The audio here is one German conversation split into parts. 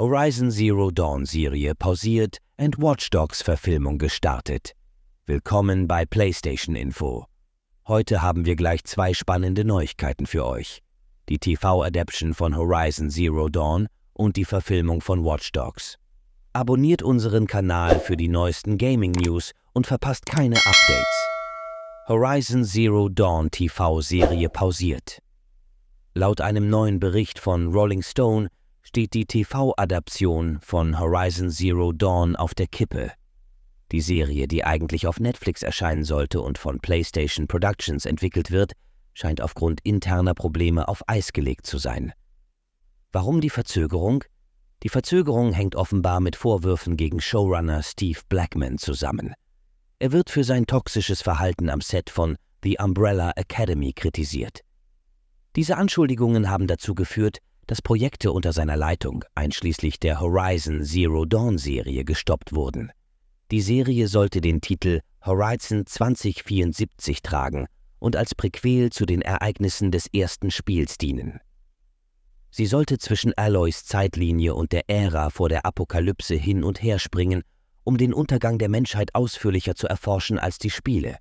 Horizon Zero Dawn Serie pausiert und Watch Dogs Verfilmung gestartet. Willkommen bei PlayStation Info. Heute haben wir gleich zwei spannende Neuigkeiten für euch. Die TV-Adaption von Horizon Zero Dawn und die Verfilmung von Watch Dogs. Abonniert unseren Kanal für die neuesten Gaming News und verpasst keine Updates. Horizon Zero Dawn TV-Serie pausiert. Laut einem neuen Bericht von Rolling Stone steht die TV-Adaption von Horizon Zero Dawn auf der Kippe. Die Serie, die eigentlich auf Netflix erscheinen sollte und von PlayStation Productions entwickelt wird, scheint aufgrund interner Probleme auf Eis gelegt zu sein. Warum die Verzögerung? Die Verzögerung hängt offenbar mit Vorwürfen gegen Showrunner Steve Blackman zusammen. Er wird für sein toxisches Verhalten am Set von The Umbrella Academy kritisiert. Diese Anschuldigungen haben dazu geführt, dass Projekte unter seiner Leitung, einschließlich der Horizon Zero Dawn Serie, gestoppt wurden. Die Serie sollte den Titel Horizon 2074 tragen und als Präquel zu den Ereignissen des ersten Spiels dienen. Sie sollte zwischen Alloys Zeitlinie und der Ära vor der Apokalypse hin und her springen, um den Untergang der Menschheit ausführlicher zu erforschen als die Spiele.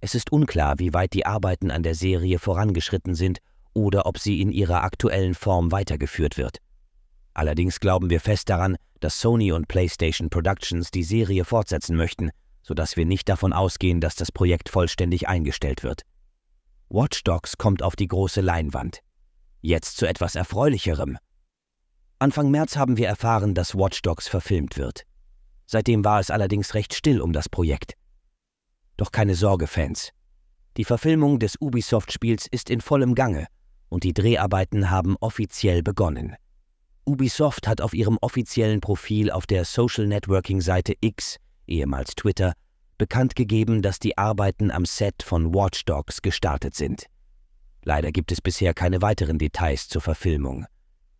Es ist unklar, wie weit die Arbeiten an der Serie vorangeschritten sind oder ob sie in ihrer aktuellen Form weitergeführt wird. Allerdings glauben wir fest daran, dass Sony und PlayStation Productions die Serie fortsetzen möchten, sodass wir nicht davon ausgehen, dass das Projekt vollständig eingestellt wird. Watch Dogs kommt auf die große Leinwand. Jetzt zu etwas Erfreulicherem. Anfang März haben wir erfahren, dass Watch Dogs verfilmt wird. Seitdem war es allerdings recht still um das Projekt. Doch keine Sorge, Fans. Die Verfilmung des Ubisoft-Spiels ist in vollem Gange und die Dreharbeiten haben offiziell begonnen. Ubisoft hat auf ihrem offiziellen Profil auf der Social Networking Seite X, ehemals Twitter, bekannt gegeben, dass die Arbeiten am Set von Watch Dogs gestartet sind. Leider gibt es bisher keine weiteren Details zur Verfilmung.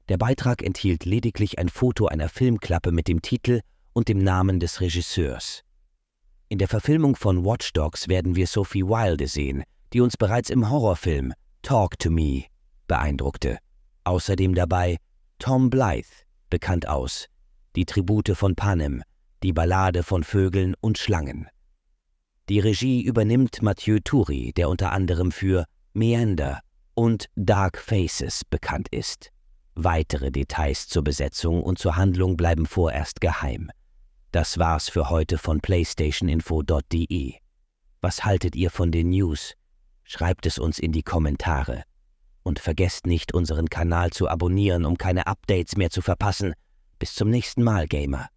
Der Beitrag enthielt lediglich ein Foto einer Filmklappe mit dem Titel und dem Namen des Regisseurs. In der Verfilmung von Watch Dogs werden wir Sophie Wilde sehen, die uns bereits im Horrorfilm Talk to Me beeindruckte. Außerdem dabei Tom Blythe, bekannt aus Die Tribute von Panem, die Ballade von Vögeln und Schlangen. Die Regie übernimmt Mathieu Turi, der unter anderem für Meander und Dark Faces bekannt ist. Weitere Details zur Besetzung und zur Handlung bleiben vorerst geheim. Das war's für heute von playstationinfo.de. Was haltet ihr von den News? Schreibt es uns in die Kommentare. Und vergesst nicht, unseren Kanal zu abonnieren, um keine Updates mehr zu verpassen. Bis zum nächsten Mal, Gamer.